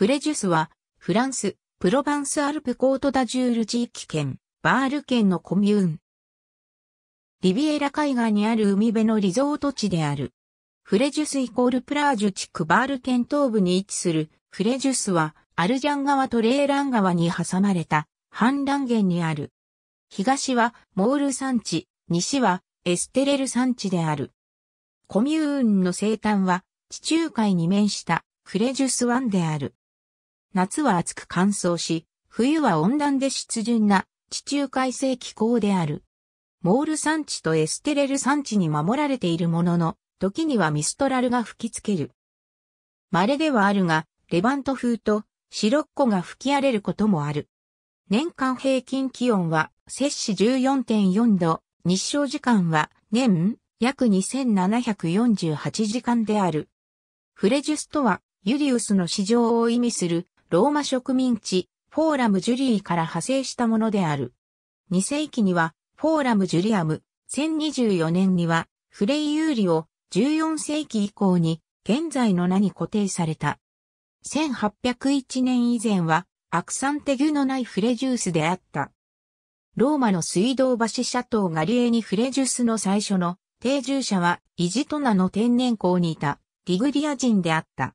フレジュスは、フランス、プロヴァンスアルプコートダジュール地域圏、バール県のコミューン。リビエラ海岸にある海辺のリゾート地である。フレジュスイコールプラージュ地区バール県東部に位置するフレジュスはアルジャン川とレーラン川に挟まれた反乱源にある。東はモール山地、西はエステレル山地である。コミューンの生誕は地中海に面したフレジュス湾である。夏は暑く乾燥し、冬は温暖で湿潤な地中海性気候である。モール山地とエステレル山地に守られているものの、時にはミストラルが吹きつける。稀ではあるが、レバント風とシロッコが吹き荒れることもある。年間平均気温は摂氏14.4度、日照時間は年約2748時間である。フレジュスとはユリウスの市場を意味するローマ植民地、フォーラム・ジュリーから派生したものである。2世紀には、フォーラム・ジュリアム、1024年には、フレイ・ユーリを、14世紀以降に、現在の名に固定された。1801年以前は、アクサンテギュのないフレジュースであった。ローマの水道橋シャトーガリエにフレジュスの最初の定住者はイジトナの天然港にいたリグリア人であった。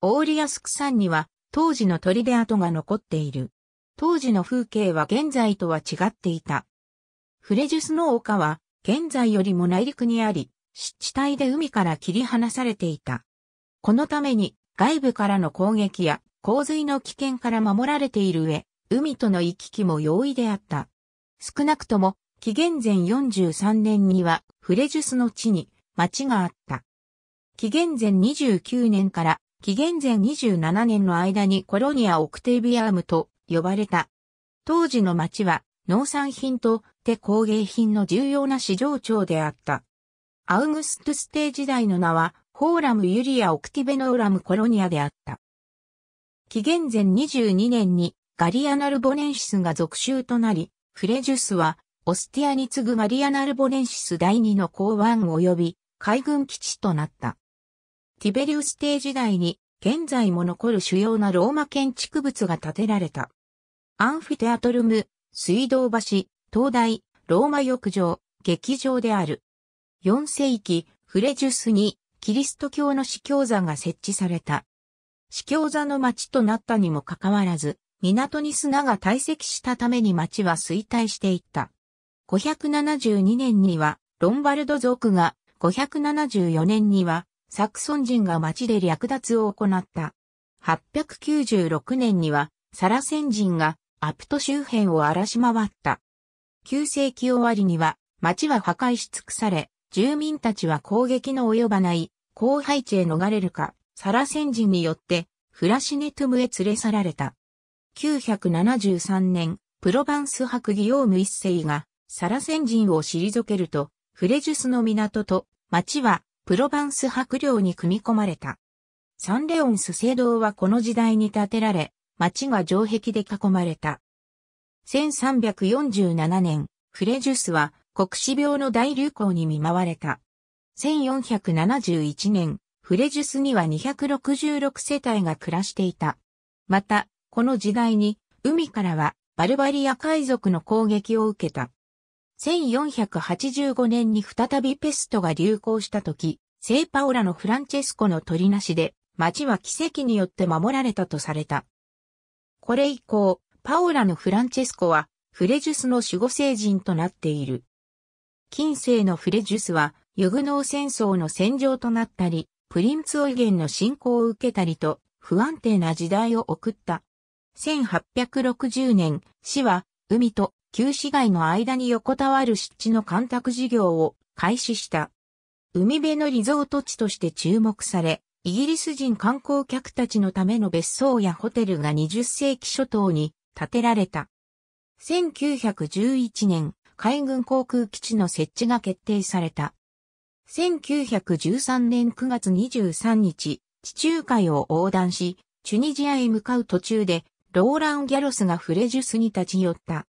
オーリアスクンには当時の砦跡が残っている。当時の風景は現在とは違っていた。フレジュスの丘は現在よりも内陸にあり、湿地帯で海から切り離されていた。このために外部からの攻撃や洪水の危険から守られている上、海との行き来も容易であった。少なくとも紀元前43年にはフレジュスの地に町があった。紀元前29年から紀元前27年の間にコロニア・オクテビアームと呼ばれた。当時の町は農産品と手工芸品の重要な市場町であった。アウグストステージ代の名は、ホーラム・ユリア・オクティベノーラム・コロニアであった。紀元前22年にガリアナルボネンシスが属州となり、フレジュスはオスティアに次ぐガリアナルボネンシス第二の港湾及び海軍基地となった。ティベリウス帝時代に現在も残る主要なローマ建築物が建てられた。アンフィテアトルム、水道橋、灯台、ローマ浴場、劇場である。4世紀、フレジュスにキリスト教の司教座が設置された。司教座の町となったにもかかわらず、港に砂が堆積したために町は衰退していった。572年には、ロンバルド族が、574年には、サクソン人が町で略奪を行った。896年には、サラセン人がアプト周辺を荒らし回った。旧世紀終わりには、町は破壊し尽くされ、住民たちは攻撃の及ばない、後輩地へ逃れるか、サラセン人によって、フラシネトゥムへ連れ去られた。973年、プロバンス博ギオーム一世が、サラセン人を退けると、フレジュスの港と、町はプロヴァンス白領に組み込まれた。サンレオンス聖堂はこの時代に建てられ、町が城壁で囲まれた。1347年、フレジュスは国死病の大流行に見舞われた。1471年、フレジュスには266世帯が暮らしていた。また、この時代に、海からはバルバリア海賊の攻撃を受けた。1485年に再びペストが流行した時、聖パオラのフランチェスコの取りなしで、町は奇跡によって守られたとされた。これ以降、パオラのフランチェスコは、フレジュスの守護聖人となっている。近世のフレジュスは、ユグノー戦争の戦場となったり、プリンツオイゲンの侵攻を受けたりと、不安定な時代を送った。1860年、死は、海と旧市街の間に横たわる湿地の干拓事業を開始した。海辺のリゾート地として注目され、イギリス人観光客たちのための別荘やホテルが20世紀初頭に建てられた。1911年、海軍航空基地の設置が決定された。1913年9月23日、地中海を横断し、チュニジアへ向かう途中で、ローラン・ギャロスがフレジュスに立ち寄った。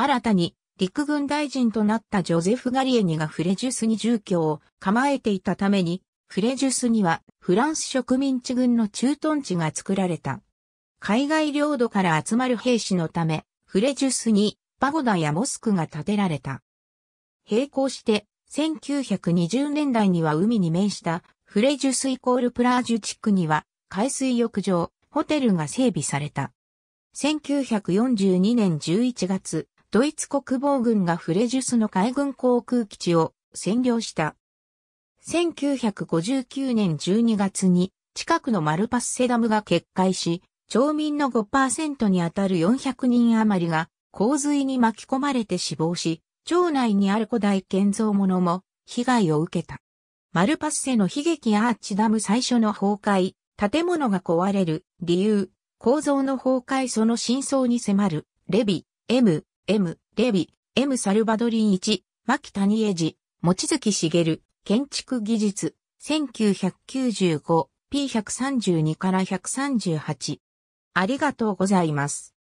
新たに陸軍大臣となったジョゼフ・ガリエニがフレジュスに住居を構えていたために、フレジュスにはフランス植民地軍の駐屯地が作られた。海外領土から集まる兵士のため、フレジュスにパゴダやモスクが建てられた。並行して、1920年代には海に面したフレジュスイコールプラージュ地区には海水浴場、ホテルが整備された。1942年11月、ドイツ国防軍がフレジュスの海軍航空基地を占領した。1959年12月に近くのマルパスセダムが決壊し、町民の5%にあたる400人余りが洪水に巻き込まれて死亡し、町内にある古代建造物も被害を受けた。マルパッセの悲劇アーチダム最初の崩壊、建物が壊れる理由、構造の崩壊その真相に迫る、レビ、M、M、レビ、M サルバドリン1、牧谷英治、望月茂、建築技術、1995、P132 から138。ありがとうございます。